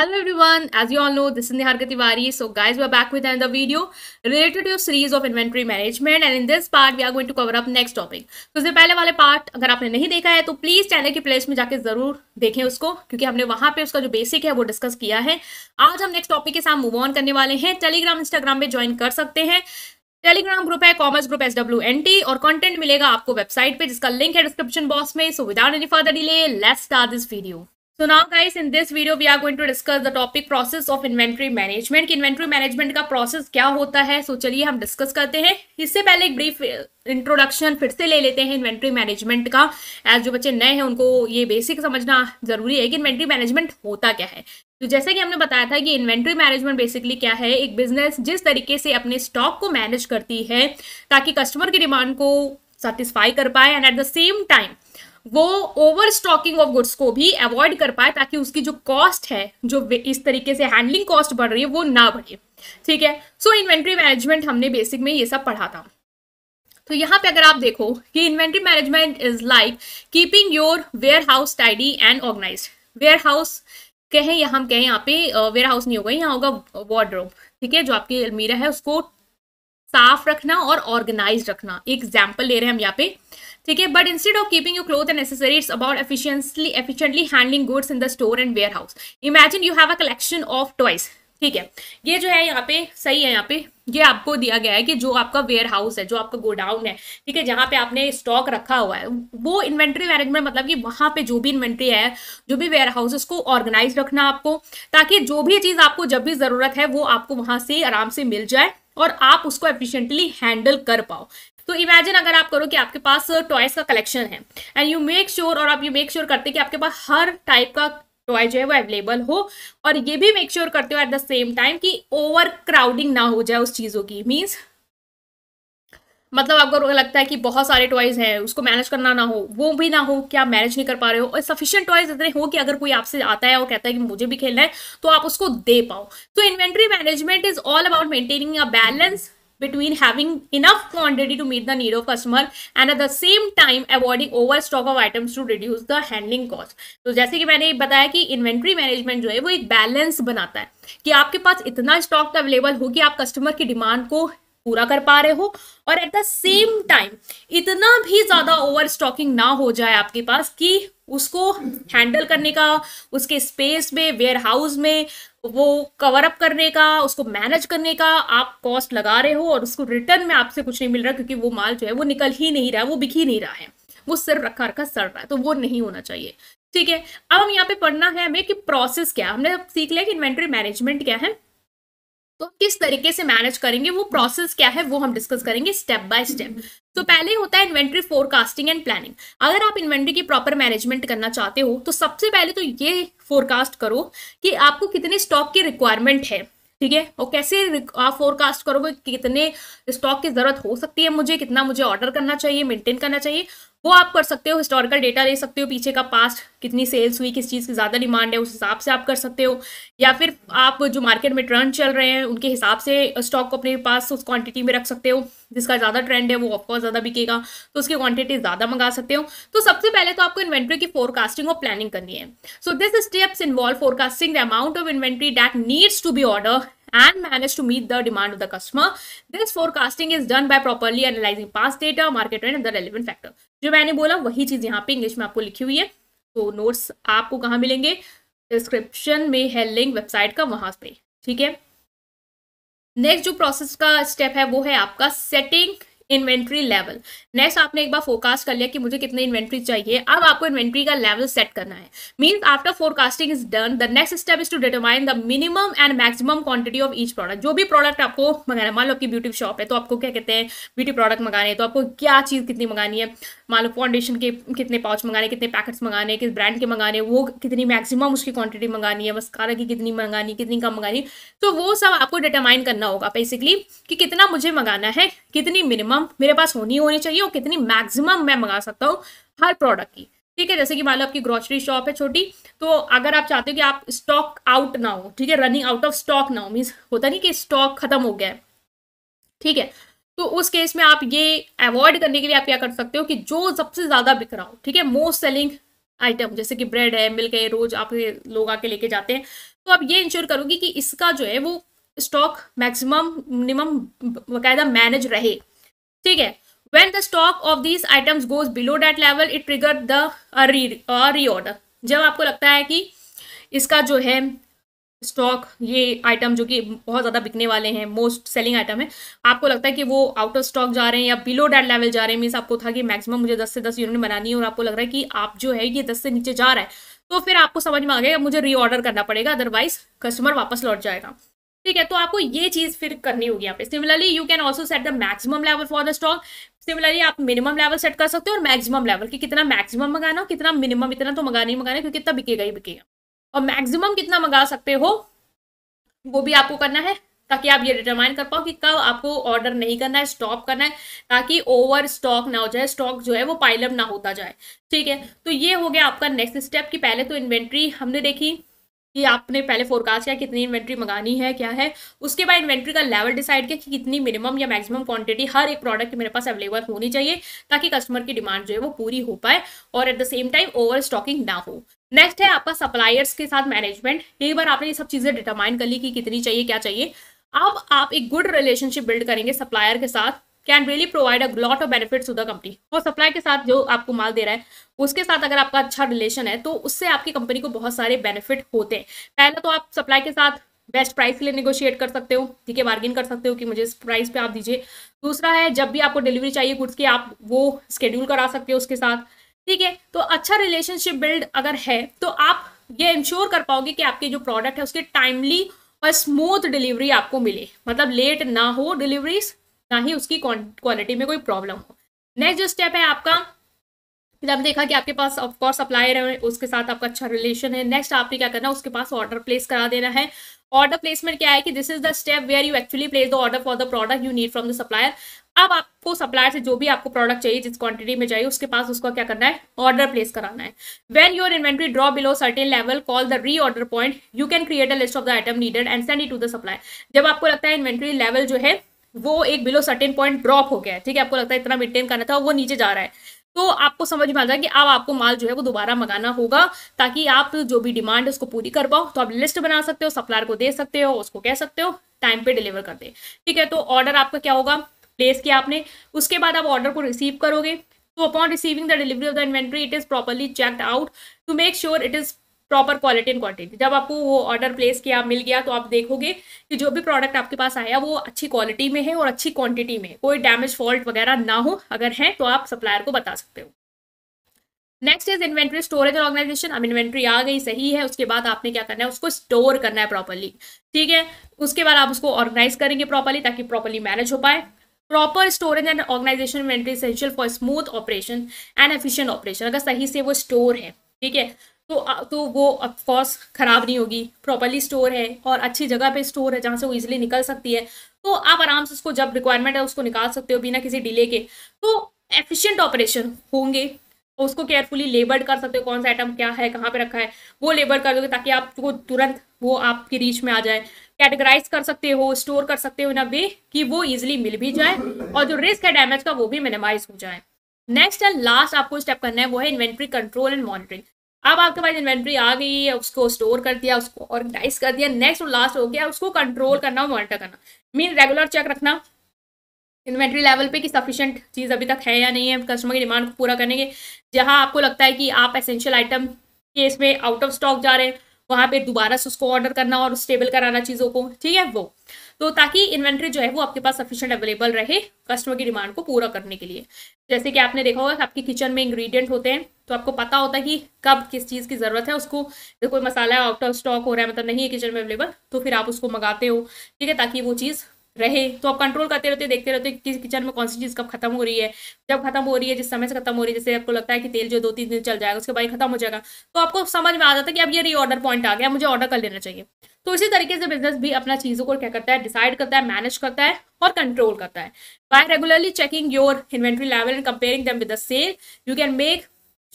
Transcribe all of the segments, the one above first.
Hello everyone, as you all know, this is Nihar Gatiwari. So guys, we are back with another video related to a series of inventory management and in this part we are going to cover up next topic. तो so, इससे पहले वाले part अगर आपने नहीं देखा है तो प्लीज़ चैनल की प्लेस में जाके ज़रूर देखें उसको क्योंकि हमने वहाँ पे उसका जो बेसिक है वो डिस्कस किया है आज हम नेक्स्ट टॉपिक के साथ मूव ऑन करने वाले हैं टेलीग्राम इंस्टाग्राम पे ज्वाइन कर सकते हैं टेलीग्राम ग्रुप है commerce group S W N T और कंटेंट मिलेगा आपको वेबसाइट पे जिसका लिंक है डिस्क्रिप्शन बॉक्स में so without any further delay let's start this video So now guys in this video we are going to discuss the topic process of inventory management कि inventory management का process क्या होता है सो so, चलिए हम discuss करते हैं इससे पहले एक brief इंट्रोडक्शन फिर से ले लेते हैं इन्वेंट्री मैनेजमेंट का एज जो बच्चे नए हैं उनको ये बेसिक समझना जरूरी है कि इन्वेंट्री मैनेजमेंट होता क्या है तो जैसे कि हमने बताया था कि इन्वेंट्री मैनेजमेंट बेसिकली क्या है एक बिजनेस जिस तरीके से अपने स्टॉक को मैनेज करती है ताकि कस्टमर की डिमांड को सेटिस्फाई कर पाए and at the same time वो ओवर स्टॉकिंग ऑफ गुड्स को भी अवॉइड कर पाए ताकि उसकी जो कॉस्ट है जो इस तरीके से हैंडलिंग कॉस्ट बढ़ रही है वो ना बढ़े ठीक है सो इन्वेंट्री मैनेजमेंट हमने बेसिक में ये सब पढ़ा था तो यहाँ पे अगर आप देखो कि inventory management is like keeping your warehouse tidy and organise warehouse कहें या हम कहें यहाँ पे वेयर हाउस नहीं होगा यहाँ होगा वार्ड्रोप ठीक है जो आपकी अलमीरा है उसको साफ रखना और ऑर्गेनाइज रखना एग्जाम्पल ले रहे हैं हम यहाँ पे ठीक है but instead of keeping you cloth and necessary it's about efficiently efficiently handling goods in the store and warehouse imagine you have a collection of toys ठीक है ये जो है यहाँ पे सही है यहाँ पे ये आपको दिया गया है कि जो आपका वेयर हाउस है जो आपका गोडाउन है ठीक है जहाँ पे आपने स्टॉक रखा हुआ है वो इन्वेंट्री मैनेजमेंट मतलब कि वहाँ पे जो भी इन्वेंट्री है जो भी वेयर हाउस उसको ऑर्गेनाइज रखना आपको ताकि जो भी चीज़ आपको जब भी ज़रूरत है वो आपको वहाँ से आराम से मिल जाए और आप उसको एफिशिएंटली हैंडल कर पाओ तो इमेजिन अगर आप करो कि आपके पास टॉयज uh, का कलेक्शन है एंड यू मेक श्योर और आप यू मेक श्योर करते कि आपके पास हर टाइप का टॉय जो है वो अवेलेबल हो और ये भी मेक श्योर sure करते हो एट द सेम टाइम कि ओवर क्राउडिंग ना हो जाए उस चीज़ों की मीन्स मतलब आपको लगता है कि बहुत सारे टॉयज़ हैं उसको मैनेज करना ना हो वो भी ना हो क्या मैनेज नहीं कर पा रहे हो और सफिशियंट टॉयज़ इतने हो कि अगर कोई आपसे आता है और कहता है कि मुझे भी खेलना है तो आप उसको दे पाओ तो inventory management is all about maintaining a balance between having enough quantity to meet the need of customer and at the same time avoiding overstock of items to reduce the handling cost. तो जैसे कि मैंने बताया कि inventory management जो है वो एक बैलेंस बनाता है कि आपके पास इतना स्टॉक अवेलेबल हो कि आप कस्टमर की डिमांड को पूरा कर पा रहे हो और एट द सेम टाइम इतना भी ज़्यादा ओवर स्टॉकिंग ना हो जाए आपके पास कि उसको हैंडल करने का उसके स्पेस में वेयर हाउस में वो कवर अप करने का उसको मैनेज करने का आप कॉस्ट लगा रहे हो और उसको रिटर्न में आपसे कुछ नहीं मिल रहा क्योंकि वो माल जो है वो निकल ही नहीं रहा है वो बिक ही नहीं रहा है वो सिर्फ रखा रखा सड़ रहा है तो वो नहीं होना चाहिए ठीक है अब हम यहाँ पे पढ़ना है हमें कि प्रोसेस क्या हमने सीख लिया कि इन्वेंट्री मैनेजमेंट क्या है तो किस तरीके से मैनेज करेंगे वो प्रोसेस क्या है वो हम डिस्कस करेंगे स्टेप बाय स्टेप तो पहले होता है इन्वेंट्री फोरकास्टिंग एंड प्लानिंग अगर आप इन्वेंट्री की प्रॉपर मैनेजमेंट करना चाहते हो तो सबसे पहले तो ये फोरकास्ट करो कि आपको कितने स्टॉक की रिक्वायरमेंट है ठीक है और कैसे आप फोरकास्ट करोगे कितने स्टॉक की जरूरत हो सकती है मुझे कितना मुझे ऑर्डर करना चाहिए मेंटेन करना चाहिए वो आप कर सकते हो हिस्टोरिकल डेटा ले सकते हो पीछे का पास्ट कितनी सेल्स हुई किस चीज़ की ज़्यादा डिमांड है उस हिसाब से आप कर सकते हो या फिर आप जो मार्केट में ट्रेंड चल रहे हैं उनके हिसाब से स्टॉक को अपने पास उस क्वांटिटी में रख सकते हो जिसका ज़्यादा ट्रेंड है वो ऑफकोर्स ज़्यादा बिकेगा तो उसकी क्वान्टिटी ज़्यादा मंगा सकते हो तो सबसे पहले तो आपको इन्वेंट्री की फोरकास्टिंग और प्लानिंग करनी है so this steps involve forecasting the amount of inventory that needs to be order and manage to meet the demand of the customer. This forecasting is done by properly analyzing past data, market trend, and the relevant factor. जो मैंने बोला वही चीज़ यहाँ पे English में आपको लिखी हुई है तो नोट्स आपको कहाँ मिलेंगे डिस्क्रिप्शन में है लिंक वेबसाइट का वहाँ पे ठीक है नेक्स्ट जो प्रोसेस का स्टेप है वो है आपका सेटिंग इन्वेंट्री लेवल नेक्स्ट आपने एक बार फोरकास्ट कर लिया कि मुझे कितने इन्वेंट्री चाहिए अब आपको इन्वेंट्री का लेवल सेट करना है means after forecasting is done the next step is to determine the minimum and maximum quantity of each product जो भी प्रोडक्ट आपको मंगाना मान लो आपकी ब्यूटी शॉप है तो आपको क्या कहते हैं ब्यूटी प्रोडक्ट मंगाने हैं तो आपको क्या चीज़ कितनी मंगानी है मान लो फाउंडेशन के कितने पाउच मंगाने कितने पैकेट्स मंगाने किस ब्रांड के मंगाने वो कितनी मैक्सिमम उसकी क्वांटिटी मंगानी है मस्कारा की कितनी मंगानी कितनी कम मंगानी तो वो सब आपको डिटरमाइन करना होगा बेसिकली कि कितना मुझे मंगाना है कितनी मिनिमम मेरे पास होनी होनी चाहिए और कितनी मैक्सिमम मैं मंगा सकता हूँ हर प्रोडक्ट की ठीक है जैसे कि मान लो आपकी ग्रोसरी शॉप है छोटी तो अगर आप चाहते हो कि आप स्टॉक आउट ना हो ठीक है रनिंग आउट ऑफ स्टॉक ना हो मीन्स होता नहीं कि स्टॉक खत्म हो गया है ठीक है तो उस केस में आप ये अवॉइड करने के लिए आप क्या कर सकते हो कि जो सबसे ज़्यादा बिक रहा हो ठीक है मोस्ट सेलिंग आइटम जैसे कि ब्रेड है मिल्क है रोज आप लोग आके लेके जाते हैं तो आप ये इंश्योर करोगे कि इसका जो है वो स्टॉक मैक्सिमम मिनिमम बकायदा मैनेज रहे ठीक है the stock of these items goes below below level it trigger trigger reorder जब आपको लगता है कि इसका जो है स्टॉक ये आइटम जो कि बहुत ज़्यादा बिकने वाले हैं मोस्ट सेलिंग आइटम है आपको लगता है कि वो आउट ऑफ स्टॉक जा रहे हैं या बिलो डेड लेवल जा रहे हैं मीन्स आपको था कि मैक्सिमम मुझे 10 से 10 यूनिट बनानी है और आपको लग रहा है कि आप जो है ये 10 से नीचे जा रहा है तो फिर आपको समझ में आ गया मुझे रीऑर्डर करना पड़ेगा अदरवाइज कस्टमर वापस लौट जाएगा ठीक है तो आपको ये चीज़ फिर करनी होगी यहाँ पे similarly you can also set the maximum level for the stock similarly आप मिनिमम लेवल सेट कर सकते हो और मैक्सिमम लेवल कि कितना मैक्सिमम मंगाना हो कितना मिनिमम इतना तो मंगाना ही मंगाना क्योंकि इतना बिकेगा ही बिकेगा और मैक्सिमम कितना मंगा सकते हो वो भी आपको करना है ताकि आप ये डिटरमाइन कर पाओ कि कब आपको ऑर्डर नहीं करना है स्टॉप करना है ताकि ओवर स्टॉक ना हो जाए स्टॉक जो है वो पाइलअप ना होता जाए ठीक है तो ये हो गया आपका नेक्स्ट स्टेप कि पहले तो इन्वेंट्री हमने देखी कि आपने पहले फोरकास्ट किया कितनी इन्वेंट्री मंगानी है क्या है उसके बाद इन्वेंट्री का लेवल डिसाइड किया कि कितनी मिनिमम या मैक्सिमम क्वांटिटी हर एक प्रोडक्ट मेरे पास अवेलेबल होनी चाहिए ताकि कस्टमर की डिमांड जो है वो पूरी हो पाए और at the same time overstocking ना हो नेक्स्ट है आपका सप्लायर्स के साथ मैनेजमेंट एक बार आपने ये सब चीज़ें डिटरमाइन कर ली कि कितनी चाहिए क्या चाहिए अब आप एक गुड रिलेशनशिप बिल्ड करेंगे सप्लायर के साथ can really provide a lot of benefits to the company और सप्लाई के साथ जो आपको माल दे रहा है उसके साथ अगर आपका अच्छा रिलेशन है तो उससे आपकी कंपनी को बहुत सारे बेनिफिट होते हैं पहले तो आप सप्लाई के साथ बेस्ट प्राइस के लिए निगोशिएट कर सकते हो ठीक है बार्गिन कर सकते हो कि मुझे इस प्राइस पे आप दीजिए दूसरा है जब भी आपको डिलीवरी चाहिए गुड्स की आप वो स्केड्यूल करा सकते हो उसके साथ ठीक है तो अच्छा रिलेशनशिप बिल्ड अगर है तो आप ये इंश्योर कर पाओगे कि आपके जो प्रोडक्ट है उसकी टाइमली और स्मूथ डिलीवरी आपको मिले मतलब लेट ना हो डिलीवरीज ना ही उसकी क्वालिटी में कोई प्रॉब्लम हो नेक्स्ट जो स्टेप है आपका जब देखा कि आपके पास ऑफकोर्स सप्लायर है उसके साथ आपका अच्छा रिलेशन है नेक्स्ट आपने क्या करना है उसके पास ऑर्डर प्लेस करा देना है ऑर्डर प्लेसमेंट क्या है कि this is the step where you actually place the order for the product you need from the supplier अब आपको सप्लायर से जो भी आपको प्रोडक्ट चाहिए जिस क्वांटिटी में चाहिए उसके पास उसको क्या करना है ऑर्डर प्लेस कराना है when your inventory draw below certain level call the reorder point you can create a list of the item needed and send it to the supplier जब आपको लगता है इन्वेंट्री लेवल जो है वो एक बिलो सर्टेन पॉइंट ड्रॉप हो गया है ठीक है आपको लगता है इतना मेंटेन करना था वो नीचे जा रहा है तो आपको समझ में आ जाएगा कि अब आपको माल जो है वो दोबारा मंगाना होगा ताकि आप जो भी डिमांड है उसको पूरी कर पाओ तो आप लिस्ट बना सकते हो सप्लायर को दे सकते हो उसको कह सकते हो टाइम पे डिलीवर कर दे ठीक है तो ऑर्डर आपका क्या होगा प्लेस किया आपने उसके बाद आप ऑर्डर को रिसीव करोगे तो upon receiving the delivery of the inventory it is properly checked out to make sure it is proper quality and quantity जब आपको वो ऑर्डर प्लेस किया मिल गया तो आप देखोगे कि जो भी प्रोडक्ट आपके पास आया वो अच्छी क्वालिटी में है और अच्छी क्वांटिटी में कोई डैमेज फॉल्ट वगैरह ना हो अगर है तो आप सप्लायर को बता सकते हो नेक्स्ट इज इन्वेंट्री स्टोरेज और ऑर्गेनाइजेशन अब इन्वेंट्री आ गई सही है उसके बाद आपने क्या करना है उसको स्टोर करना है प्रॉपरली ठीक है उसके बाद आप उसको ऑर्गेनाइज करेंगे प्रॉपरली ताकि प्रॉपरली मैनेज हो पाए proper storage and organisation inventory essential for smooth operation and efficient operation अगर सही से वो स्टोर है ठीक है तो तो वो ऑफकोर्स ख़राब नहीं होगी प्रॉपरली स्टोर है और अच्छी जगह पे स्टोर है जहाँ से वो इजिली निकल सकती है तो आप आराम से उसको जब रिक्वायरमेंट है उसको निकाल सकते हो बिना किसी डिले के तो एफिशिएंट ऑपरेशन होंगे उसको केयरफुली लेबर्ड कर सकते हो कौन सा आइटम क्या है कहाँ पे रखा है वो लेबर कर दोगे ताकि आपको तुरंत वो आपकी रीच में आ जाए कैटेगराइज कर सकते हो स्टोर कर सकते हो इन अ वे कि वो इजिली मिल भी जाए और जो रिस्क है डैमेज का वो भी मिनिमाइज हो जाए नेक्स्ट एंड लास्ट आपको स्टेप करना है वो है इन्वेंट्री कंट्रोल एंड मॉनिटरिंग अब आपके पास इन्वेंट्री आ गई है उसको स्टोर कर दिया उसको ऑर्गेनाइज कर दिया नेक्स्ट और लास्ट हो गया उसको कंट्रोल करना और मॉनिटर करना मीन रेगुलर चेक रखना इन्वेंट्री लेवल पे कि सफिशिएंट चीज़ अभी तक है या नहीं है कस्टमर की डिमांड को पूरा करने के जहाँ आपको लगता है कि आप एसेंशियल आइटम के इसमें आउट ऑफ स्टॉक जा रहे हैं वहाँ पे दोबारा से उसको ऑर्डर करना और स्टेबल कराना चीज़ों को ठीक है वो तो ताकि इन्वेंट्री जो है वो आपके पास सफिशियंट अवेलेबल रहे कस्टमर की डिमांड को पूरा करने के लिए जैसे कि आपने देखा होगा आपके किचन में इंग्रेडिएंट होते हैं तो आपको पता होता है कि कब किस चीज़ की ज़रूरत है उसको कोई मसाला आउट ऑफ स्टॉक हो रहा है मतलब नहीं है किचन में अवेलेबल तो फिर आप उसको मंगाते हो ठीक है ताकि वो चीज़ रहे तो आप कंट्रोल करते रहते देखते रहते कि किचन में कौन सी चीज़ कब खत्म हो रही है जब खत्म हो रही है जिस समय से खत्म हो रही है जैसे आपको लगता है कि तेल जो दो तीन दिन चल जाएगा उसके बाद खत्म हो जाएगा तो आपको समझ में आ जाता है कि अब ये री ऑर्डर पॉइंट आ गया मुझे ऑर्डर कर लेना चाहिए तो इसी तरीके से बिजनेस भी अपना चीज़ों को क्या करता है डिसाइड करता है मैनेज करता है और कंट्रोल करता है by regularly checking your inventory level and comparing them with the sale you can make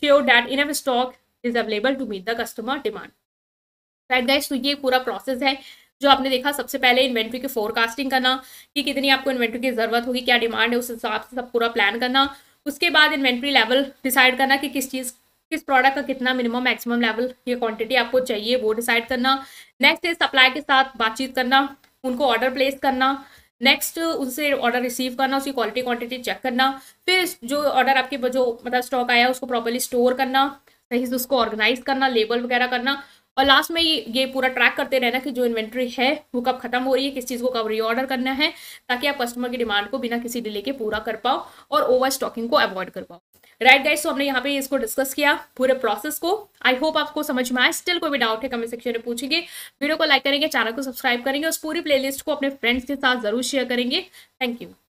sure that enough stock is available to meet the customer demand right guys तो ये पूरा प्रोसेस है जो आपने देखा सबसे पहले इन्वेंट्री की फोरकास्टिंग करना कि कितनी आपको इन्वेंट्री की ज़रूरत होगी क्या डिमांड है उस हिसाब से सब पूरा प्लान करना उसके बाद इन्वेंट्री लेवल डिसाइड करना कि किस चीज़ किस प्रोडक्ट का कितना मिनिमम मैक्सिमम लेवल ये क्वांटिटी आपको चाहिए वो डिसाइड करना नेक्स्ट है सप्लाई के साथ बातचीत करना उनको ऑर्डर प्लेस करना नेक्स्ट उनसे ऑर्डर रिसीव करना उसकी क्वालिटी क्वांटिटी चेक करना फिर जो ऑर्डर आपके जो मतलब स्टॉक आया उसको प्रॉपरली स्टोर करना सही से उसको ऑर्गेनाइज करना लेबल वगैरह करना और लास्ट में ये ये पूरा ट्रैक करते रहना कि जो इन्वेंट्री है वो कब खत्म हो रही है किस चीज़ को कब रीऑर्डर करना है ताकि आप कस्टमर की डिमांड को बिना किसी डिले के पूरा कर पाओ और ओवर स्टॉकिंग को अवॉइड कर पाओ राइट गाइस तो हमने यहाँ पे इसको डिस्कस किया पूरे प्रोसेस को आई होप आपको समझ में आए स्टिल कोई भी डाउट है कमेंट सेक्शन में पूछेंगे वीडियो को लाइक करेंगे चैनल को सब्सक्राइब करेंगे उस पूरी प्लेलिस्ट को अपने फ्रेंड्स के साथ जरूर शेयर करेंगे थैंक यू